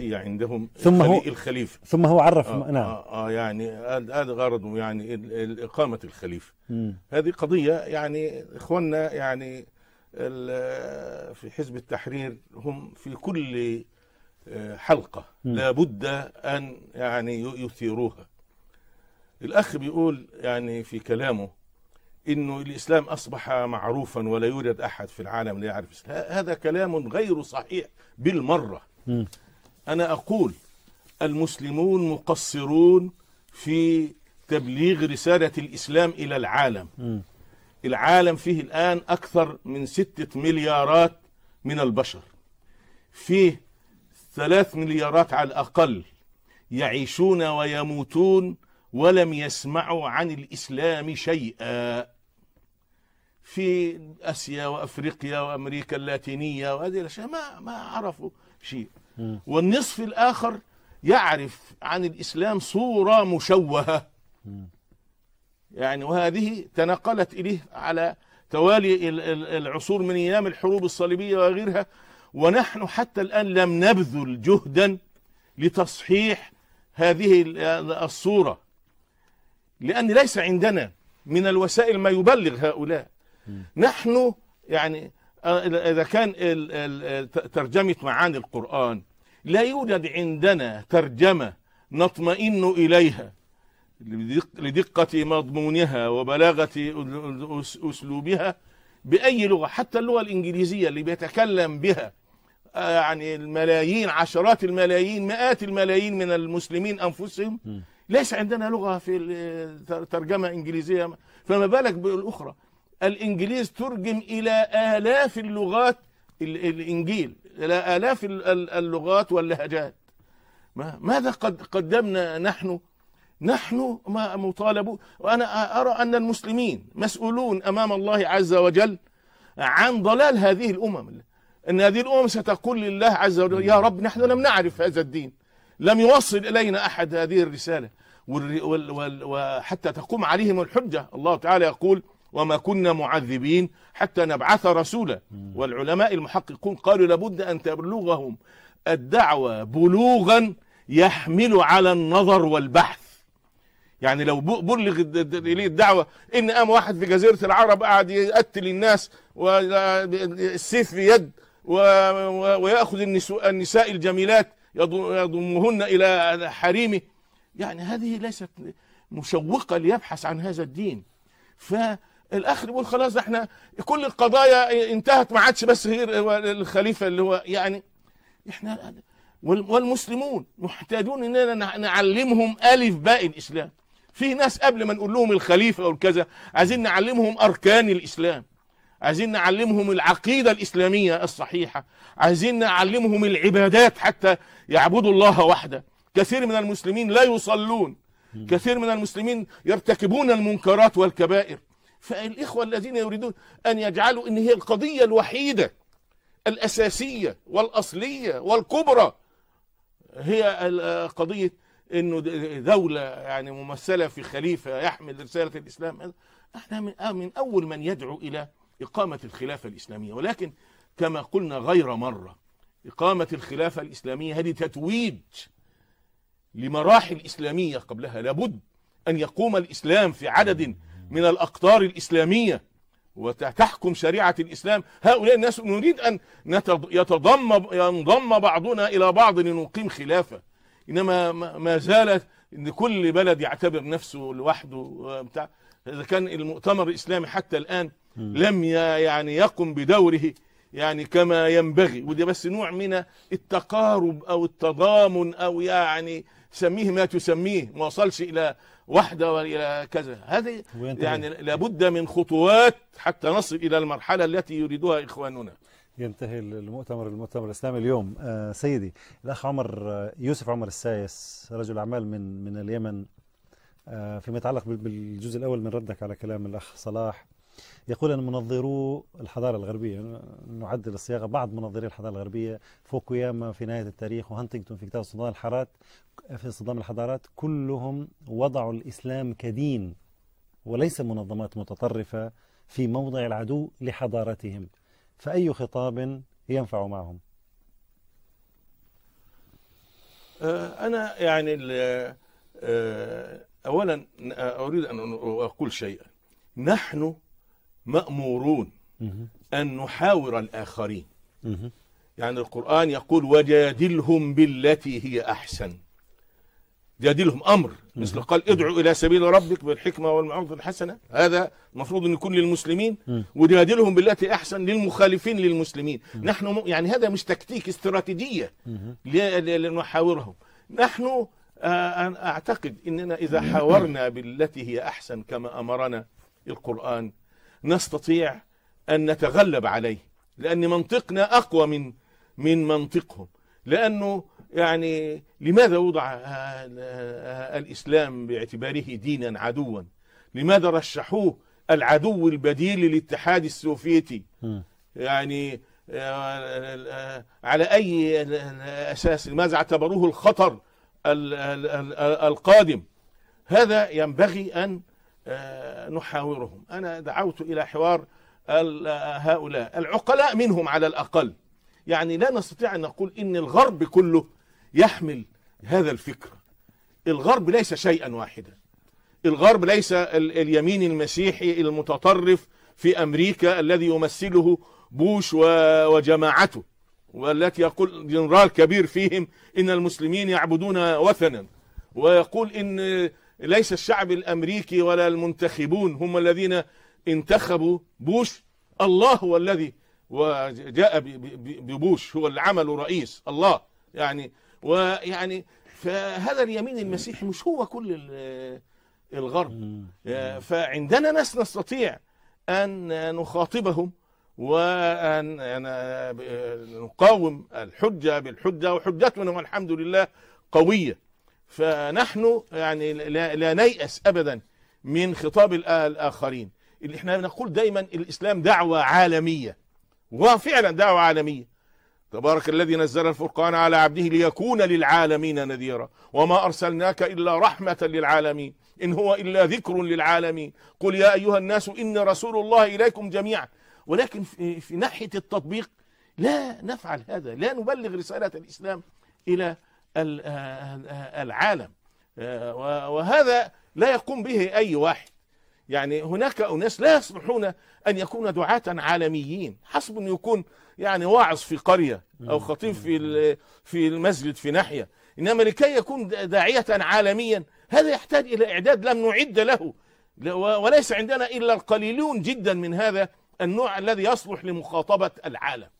عندهم ثم هو الخليفه ثم هو عرف آه نعم آه, آه يعني هذا آه غرضه يعني اقامه الخليفه هذه قضيه يعني اخواننا يعني في حزب التحرير هم في كل آه، حلقه مم. لابد ان يعني يثيروها الاخ بيقول يعني في كلامه انه الاسلام اصبح معروفا ولا يوجد احد في العالم لا يعرف هذا كلام غير صحيح بالمره مم. أنا أقول المسلمون مقصرون في تبليغ رسالة الإسلام إلى العالم م. العالم فيه الآن أكثر من ستة مليارات من البشر فيه ثلاث مليارات على الأقل يعيشون ويموتون ولم يسمعوا عن الإسلام شيئا في آسيا وأفريقيا وأمريكا اللاتينية وهذه الأشياء ما, ما عرفوا شيء والنصف الآخر يعرف عن الإسلام صورة مشوهة يعني وهذه تنقلت إليه على توالي العصور من أيام الحروب الصليبية وغيرها ونحن حتى الآن لم نبذل جهدا لتصحيح هذه الصورة لأن ليس عندنا من الوسائل ما يبلغ هؤلاء نحن يعني آه، إذا كان ترجمة معاني القرآن لا يوجد عندنا ترجمة نطمئن إليها لدقة مضمونها وبلاغة أسلوبها بأي لغة حتى اللغة الإنجليزية اللي بيتكلم بها آه، يعني الملايين عشرات الملايين مئات الملايين من المسلمين أنفسهم ليس عندنا لغة في ترجمة إنجليزية فما بالك بالأخرى الإنجليز ترجم إلى آلاف اللغات الإنجيل إلى آلاف اللغات واللهجات ماذا قد قدمنا نحن نحن مطالبون وأنا أرى أن المسلمين مسؤولون أمام الله عز وجل عن ضلال هذه الأمم أن هذه الأمم ستقول لله عز وجل يا رب نحن لم نعرف هذا الدين لم يوصل إلينا أحد هذه الرسالة وحتى تقوم عليهم الحجة الله تعالى يقول وما كنا معذبين حتى نبعث رسولا والعلماء المحققون قالوا لابد أن تبلغهم الدعوة بلوغا يحمل على النظر والبحث يعني لو بلغ إليه الدعوة إن قام واحد في جزيرة العرب قاعد يقتل الناس والسيف في يد ويأخذ النساء الجميلات يضمهن إلى حريمه يعني هذه ليست مشوقة ليبحث عن هذا الدين ف الاخر يقول خلاص احنا كل القضايا انتهت ما عادش بس غير الخليفه اللي هو يعني احنا والمسلمون محتاجون اننا نعلمهم الف باء الاسلام في ناس قبل ما نقول لهم الخليفه او كذا عايزين نعلمهم اركان الاسلام عايزين نعلمهم العقيده الاسلاميه الصحيحه عايزين نعلمهم العبادات حتى يعبدوا الله وحده كثير من المسلمين لا يصلون كثير من المسلمين يرتكبون المنكرات والكبائر فالإخوة الذين يريدون أن يجعلوا أن هي القضية الوحيدة الأساسية والأصلية والكبرى هي قضية أنه دولة يعني ممثلة في خليفة يحمل رسالة الإسلام احنا من أول من يدعو إلى إقامة الخلافة الإسلامية ولكن كما قلنا غير مرة إقامة الخلافة الإسلامية هذه تتويج لمراحل إسلامية قبلها لابد أن يقوم الإسلام في عدد من الأقطار الإسلامية وتحكم شريعة الإسلام هؤلاء الناس نريد أن يتضم ينضم بعضنا إلى بعض لنقيم خلافة إنما ما زالت إن كل بلد يعتبر نفسه لوحده بتاع إذا كان المؤتمر الإسلامي حتى الآن لم يعني يقم بدوره يعني كما ينبغي وده بس نوع من التقارب أو التضامن أو يعني سميه ما تسميه ما وصلش إلى وحدة وإلى كذا هذه يعني لابد من خطوات حتى نصل إلى المرحلة التي يريدها إخواننا ينتهي المؤتمر المؤتمر الاسلامي اليوم آه سيدي الاخ عمر آه، يوسف عمر السايس رجل اعمال من من اليمن آه فيما يتعلق بالجزء الاول من ردك على كلام الاخ صلاح يقول أن منظرو الحضارة الغربية نعدل الصياغة بعض منظري الحضارة الغربية فوكوياما في نهاية التاريخ وهانتينغتون في كتاب صدام الحارات في صدام الحضارات كلهم وضعوا الإسلام كدين وليس منظمات متطرفة في موضع العدو لحضارتهم فأي خطاب ينفع معهم آه، أنا يعني آه، أولا أريد أن أقول شيئا نحن مأمورون أن نحاور الآخرين يعني القرآن يقول وجادلهم بالتي هي أحسن جادلهم أمر مثل قال ادعو إلى سبيل ربك بالحكمة والمعروف الحسنة هذا المفروض أن يكون للمسلمين وجادلهم بالتي أحسن للمخالفين للمسلمين نحن يعني هذا مش تكتيك استراتيجية لنحاورهم نحن أعتقد أننا إذا حاورنا بالتي هي أحسن كما أمرنا القرآن نستطيع أن نتغلب عليه لأن منطقنا أقوى من من منطقهم لأنه يعني لماذا وضع الإسلام باعتباره دينا عدوا لماذا رشحوه العدو البديل للاتحاد السوفيتي يعني آه، آه، على أي أساس لماذا اعتبروه الخطر القادم هذا ينبغي أن نحاورهم أنا دعوت إلى حوار هؤلاء العقلاء منهم على الأقل يعني لا نستطيع أن نقول إن الغرب كله يحمل هذا الفكر الغرب ليس شيئا واحدا الغرب ليس اليمين المسيحي المتطرف في أمريكا الذي يمثله بوش وجماعته والتي يقول جنرال كبير فيهم إن المسلمين يعبدون وثنا ويقول إن ليس الشعب الأمريكي ولا المنتخبون هم الذين انتخبوا بوش الله هو الذي وجاء ببوش هو العمل رئيس الله يعني ويعني فهذا اليمين المسيحي مش هو كل الغرب آه، فعندنا ناس نستطيع أن نخاطبهم وأن آه، آه، نقاوم الحجة بالحجة وحجتنا والحمد لله قوية فنحن يعني لا, لا نيأس أبدا من خطاب الآخرين اللي احنا بنقول دايما الإسلام دعوة عالمية وفعلا دعوة عالمية تبارك الذي نزل الفرقان على عبده ليكون للعالمين نذيرا وما أرسلناك إلا رحمة للعالمين إن هو إلا ذكر للعالمين قل يا أيها الناس إن رسول الله إليكم جميعا ولكن في ناحية التطبيق لا نفعل هذا لا نبلغ رسالة الإسلام إلى آه، آه، العالم آه، وهذا لا يقوم به أي واحد يعني هناك أناس لا يصلحون أن يكون دعاة عالميين حسب أن يكون يعني واعظ في قرية أو خطيب في في المسجد في ناحية إنما لكي يكون داعية عالميا هذا يحتاج إلى إعداد لم نعد له وليس عندنا إلا القليلون جدا من هذا النوع الذي يصلح لمخاطبة العالم